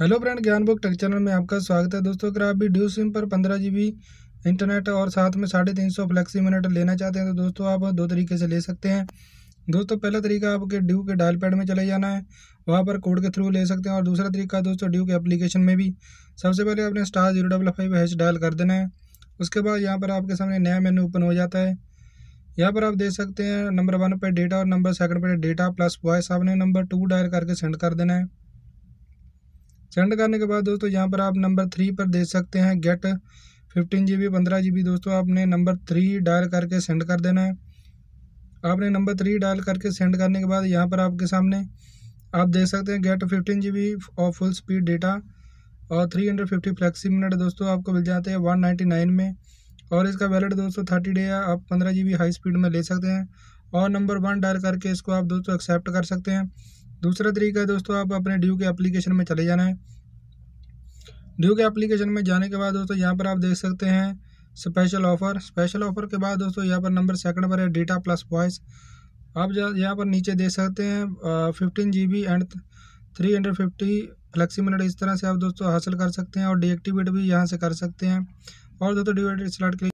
hello friend Gyan book tech channel में आपका स्वागत है दोस्तों अगर आप भी ड्यू सिम पर पंद्रह जी इंटरनेट और साथ में साढ़े तीन सौ फ्लैक्सी मिनट लेना चाहते हैं तो दोस्तों आप दो तरीके से ले सकते हैं दोस्तों पहला तरीका आपके ड्यू के डायल पैड में चले जाना है वहाँ पर कोड के थ्रू ले सकते हैं और दूसरा तरीका दोस्तों ड्यू के एप्लीकेशन में भी सबसे पहले आपने star zero double five hash dial कर देना है उसके बाद यहाँ पर आपके सामने नया मेन्यू ओपन हो जाता है यहाँ पर आप देख सकते हैं नंबर वन पर डेटा और नंबर सेकंड पर डेटा प्लस वॉइस आपने नंबर टू डायल करके सेंड कर देना है सेंड करने के बाद दोस्तों यहाँ पर आप नंबर थ्री पर देख सकते हैं गेट फिफ्टीन जी बी पंद्रह जी बी दोस्तों आपने नंबर थ्री डायल करके सेंड कर देना है आपने नंबर थ्री डायल करके सेंड करने के बाद यहाँ पर आपके सामने आप देख सकते हैं गेट फिफ्टीन जी बी और फुल स्पीड डेटा और three hundred fifty flexi minute दोस्तों आपको मिल जाते हैं वन नाइन्टी नाइन में और इसका वैलिड दोस्तों थर्टी डे है आप पंद्रह जी बी हाई स्पीड में ले सकते हैं और नंबर वन डायल करके इसको आप दोस्तों एक्सेप्ट कर सकते हैं दूसरा तरीका है दोस्तों आप अपने ड्यू के एप्लीकेशन में चले जाना है ड्यू के एप्लीकेशन में जाने के बाद दोस्तों यहाँ पर आप देख सकते हैं स्पेशल ऑफर स्पेशल ऑफर के बाद दोस्तों यहाँ पर नंबर सेकंड पर है डेटा प्लस वॉइस आप यहाँ पर नीचे देख सकते हैं fifteen G B and three hundred fifty flexi minute इस तरह से आप दोस्तों हासिल कर सकते हैं और डीएक्टिवेट भी यहाँ से कर सकते हैं और दोस्तों डिवेटेड स्लॉट के